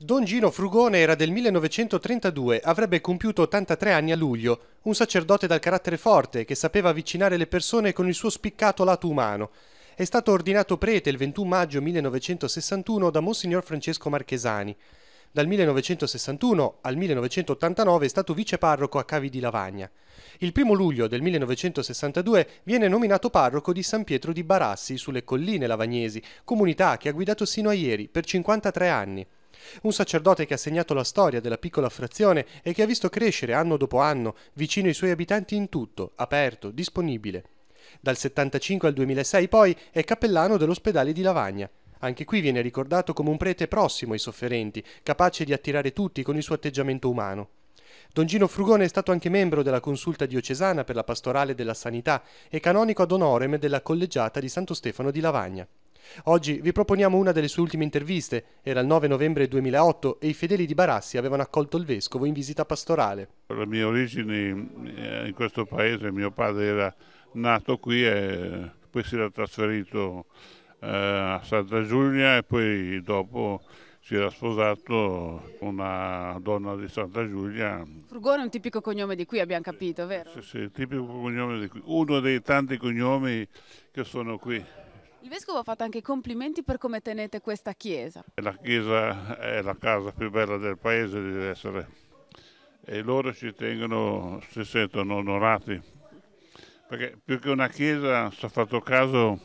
Don Gino Frugone era del 1932, avrebbe compiuto 83 anni a luglio, un sacerdote dal carattere forte che sapeva avvicinare le persone con il suo spiccato lato umano. È stato ordinato prete il 21 maggio 1961 da Monsignor Francesco Marchesani. Dal 1961 al 1989 è stato viceparroco a Cavi di Lavagna. Il 1 luglio del 1962 viene nominato parroco di San Pietro di Barassi sulle colline lavagnesi, comunità che ha guidato sino a ieri per 53 anni. Un sacerdote che ha segnato la storia della piccola frazione e che ha visto crescere anno dopo anno, vicino ai suoi abitanti in tutto, aperto, disponibile. Dal 75 al 2006 poi è cappellano dell'ospedale di Lavagna. Anche qui viene ricordato come un prete prossimo ai sofferenti, capace di attirare tutti con il suo atteggiamento umano. Don Gino Frugone è stato anche membro della consulta diocesana per la pastorale della sanità e canonico ad honorem della collegiata di Santo Stefano di Lavagna. Oggi vi proponiamo una delle sue ultime interviste, era il 9 novembre 2008 e i fedeli di Barassi avevano accolto il vescovo in visita pastorale. Le mie origini eh, in questo paese, mio padre era nato qui e poi si era trasferito eh, a Santa Giulia e poi dopo si era sposato con una donna di Santa Giulia. Frugone è un tipico cognome di qui, abbiamo capito, vero? Sì, sì, tipico cognome di qui, uno dei tanti cognomi che sono qui. Il Vescovo ha fatto anche complimenti per come tenete questa chiesa. La chiesa è la casa più bella del paese, deve essere, e loro ci tengono, si sentono onorati, perché più che una chiesa, si è fatto caso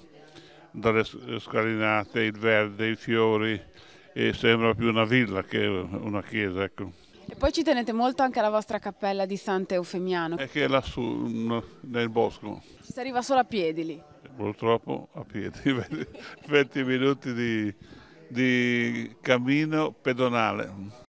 dalle scalinate, il verde, i fiori, e sembra più una villa che una chiesa. Ecco. E poi ci tenete molto anche alla vostra cappella di Sant'Eufemiano. È che è lassù, nel bosco. Ci si arriva solo a piedi lì purtroppo a piedi, 20 minuti di, di cammino pedonale.